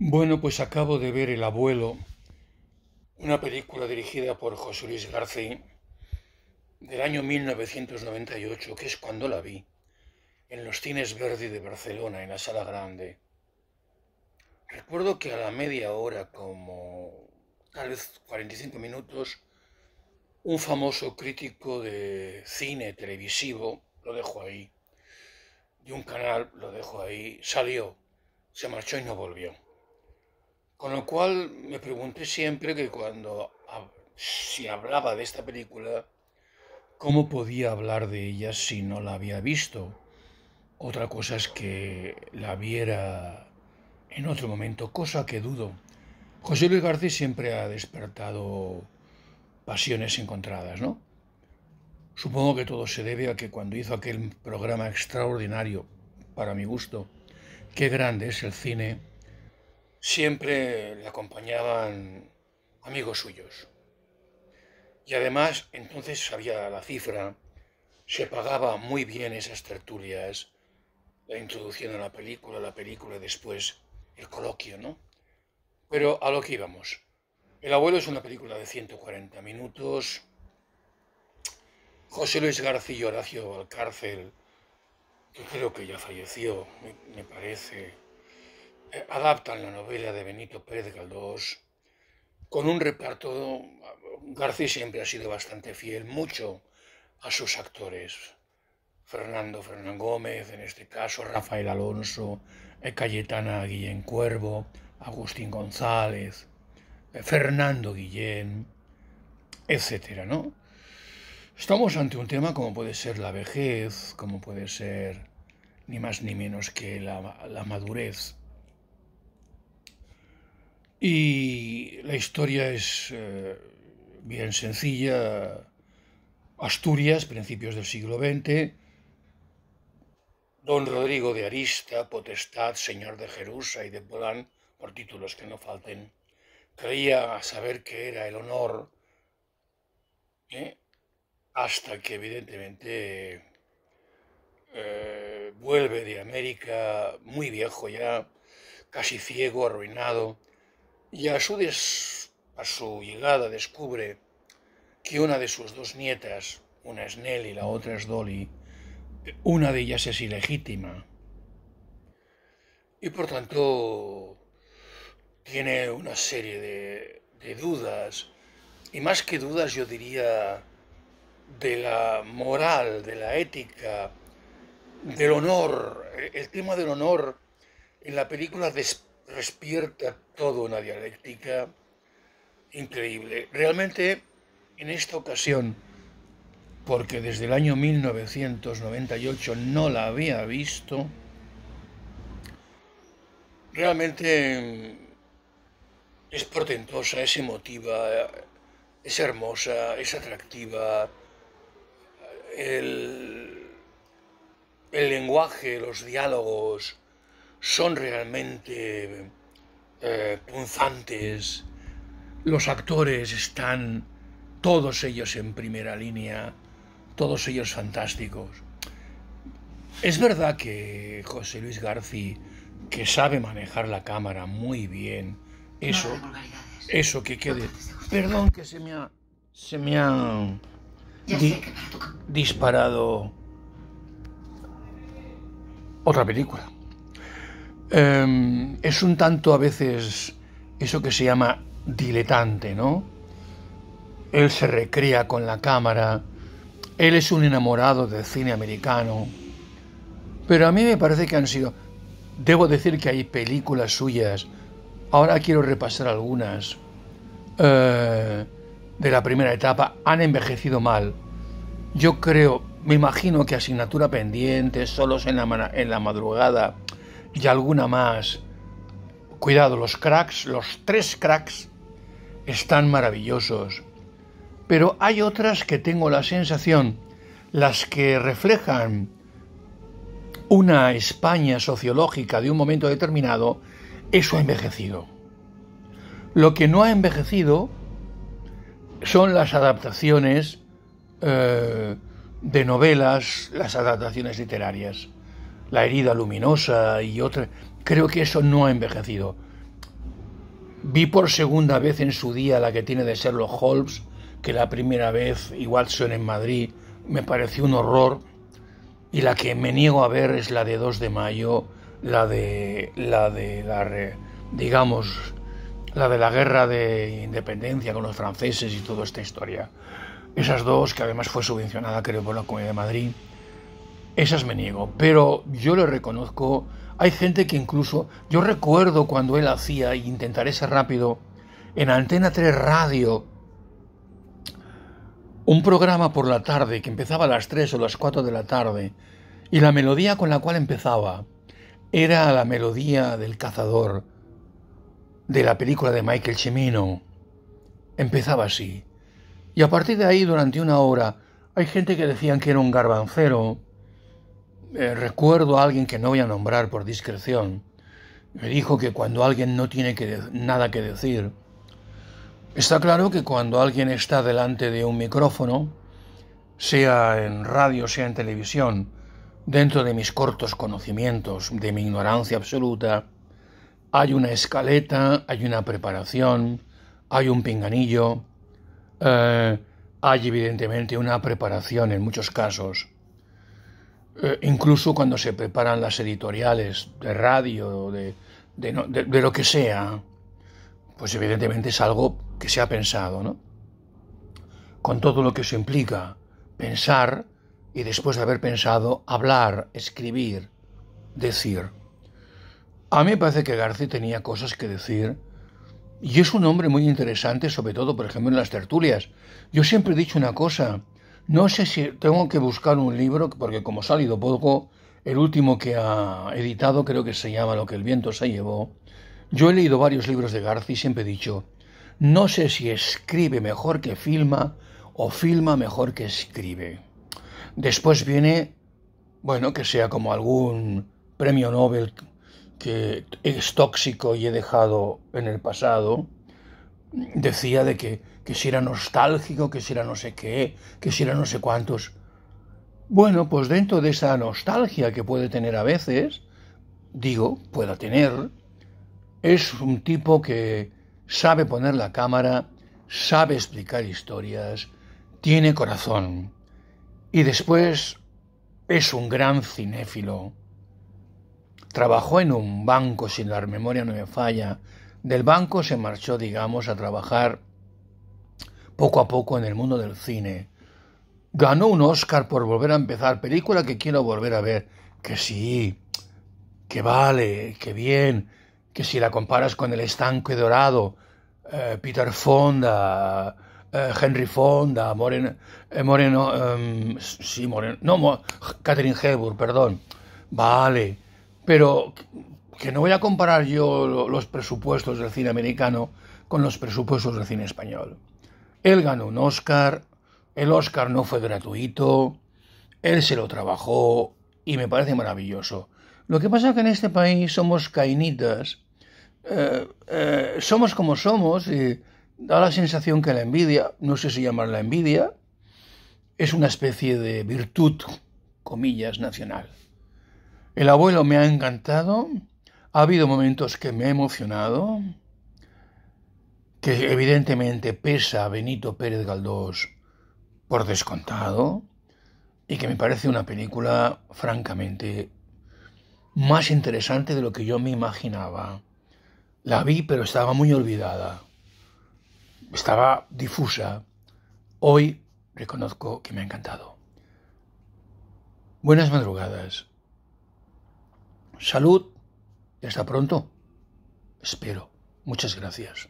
Bueno, pues acabo de ver El abuelo, una película dirigida por José Luis García del año 1998, que es cuando la vi, en los cines Verdi de Barcelona, en la sala grande. Recuerdo que a la media hora, como tal vez 45 minutos, un famoso crítico de cine televisivo, lo dejo ahí, de un canal, lo dejo ahí, salió, se marchó y no volvió. Con lo cual me pregunté siempre que cuando se hablaba de esta película, ¿cómo podía hablar de ella si no la había visto? Otra cosa es que la viera en otro momento, cosa que dudo. José Luis García siempre ha despertado pasiones encontradas, ¿no? Supongo que todo se debe a que cuando hizo aquel programa extraordinario, para mi gusto, qué grande es el cine, siempre le acompañaban amigos suyos. Y además, entonces sabía la cifra, se pagaba muy bien esas tertulias, la introducción a la película, la película y después el coloquio, ¿no? Pero a lo que íbamos. El abuelo es una película de 140 minutos. José Luis García Horacio Valcárcel, que creo que ya falleció, me parece, eh, adaptan la novela de Benito Pérez Galdós con un reparto. García siempre ha sido bastante fiel, mucho a sus actores. Fernando Fernán Gómez, en este caso, Rafael Alonso, eh, Cayetana Guillén Cuervo, Agustín González, eh, Fernando Guillén, etcétera, ¿no? Estamos ante un tema como puede ser la vejez, como puede ser ni más ni menos que la madurez y la historia es eh, bien sencilla. Asturias, principios del siglo XX. Don Rodrigo de Arista, potestad, señor de Jerusa y de Polán, por títulos que no falten, creía saber que era el honor, ¿eh? hasta que evidentemente eh, vuelve de América muy viejo ya, casi ciego, arruinado, y a su, llegada descubre que una de sus dos nietas, una es Nelly y la otra es Dolly, una de ellas es ilegítima y por tanto tiene una serie de, dudas y más que dudas yo diría de la moral, de la ética, del honor. El tema del honor en la película despierta respierta toda una dialéctica increíble. Realmente, en esta ocasión, porque desde el año 1998 no la había visto, realmente mm, es portentosa, es emotiva, es hermosa, es atractiva. el lenguaje, los diálogos, son realmente punzantes, los actores están todos ellos en primera línea, todos ellos fantásticos. Es verdad que José Luis García, que sabe manejar la cámara muy bien, eso, eso que quede... Perdón que se me ha... Se me disparado otra película. Em, es un tanto a veces eso que se llama diletante, ¿no? Él se recrea con la cámara, él es un enamorado del cine americano, pero a mí me parece que han sido, debo decir que hay películas suyas, ahora quiero repasar algunas, eh, de la primera etapa, han envejecido mal. Yo creo, me imagino que asignatura pendiente, solos en la madrugada, y alguna más. Cuidado, los cracks, los tres cracks, están maravillosos. Pero hay otras que tengo la sensación, las que reflejan una España sociológica de un momento determinado, eso ha envejecido. Lo que no ha envejecido son las adaptaciones eh, de novelas, las adaptaciones literarias la herida luminosa y otra. Creo que eso no ha envejecido. Vi por segunda vez en su día la que tiene de ser los Holmes, que la primera vez y Watson en Madrid me pareció un horror. Y la que me niego a ver es la de 2 de mayo, la de la de la digamos la de la guerra de independencia con los franceses y toda esta historia. Esas dos, que además fue subvencionada creo por la Comunidad de Madrid, esas me niego, pero yo le reconozco, hay gente que incluso, yo recuerdo cuando él hacía, y e intentaré ser rápido, en Antena 3 Radio, un programa por la tarde que empezaba a las 3 o las 4 de la tarde, y la melodía con la cual empezaba era la melodía del cazador de la película de Michael Cimino. Empezaba así. Y a partir de ahí, durante una hora, hay gente que decían que era un garbancero, eh, recuerdo a alguien que no voy a nombrar por discreción, me dijo que cuando alguien no tiene nada que decir, está claro que cuando alguien está delante de un micrófono, sea en radio, sea en televisión, dentro de mis cortos conocimientos, de mi ignorancia absoluta, hay una escaleta, hay una preparación, hay un pinganillo, eh, hay evidentemente una preparación en muchos casos eh, incluso cuando se preparan las editoriales de radio, de, de, lo que sea, pues evidentemente es algo que se ha pensado, ¿no? Con todo lo que eso implica, pensar y después de haber pensado, hablar, escribir, decir. A mí me parece que García tenía cosas que decir y es un hombre muy interesante, sobre todo, por ejemplo, en las tertulias. Yo siempre he dicho una cosa, no sé si tengo que buscar un libro, porque como ha salido poco, el último que ha editado creo que se llama Lo que el viento se llevó. Yo he leído varios libros de García y siempre he dicho, no sé si escribe mejor que filma o filma mejor que escribe. Después viene, bueno, que sea como algún premio Nobel que es tóxico y he dejado en el pasado, decía de que, que si era nostálgico, que si era no sé qué, que si era no sé cuántos. Bueno, pues dentro de esa nostalgia que puede tener a veces, digo, pueda tener, es un tipo que sabe poner la cámara, sabe explicar historias, tiene corazón y después es un gran cinéfilo. Trabajó en un banco, si la memoria no me falla, del banco se marchó, digamos, a trabajar poco a poco en el mundo del cine. Ganó un Oscar por volver a empezar, película que quiero volver a ver. Que sí, que vale, que bien, que si la comparas con El Estanque Dorado, eh, Peter Fonda, eh, Henry Fonda, Moreno, eh, em, sí, Moreno, no, Catherine Hepburn, perdón, vale, pero que no voy a comparar yo los presupuestos del cine americano con los presupuestos del cine español. Él ganó un Oscar, el Oscar no fue gratuito, él se lo trabajó y me parece maravilloso. Lo que pasa es que en este país somos cainitas, eh, eh, somos como somos y da la sensación que la envidia, no sé si la envidia, es una especie de virtud, comillas, nacional. El abuelo me ha encantado, ha habido momentos que me he emocionado, que evidentemente pesa a Benito Pérez Galdós por descontado, y que me parece una película francamente más interesante de lo que yo me imaginaba. La vi, pero estaba muy olvidada. Estaba difusa. Hoy reconozco que me ha encantado. Buenas madrugadas. Salud ¿Y hasta pronto? Espero. Muchas gracias.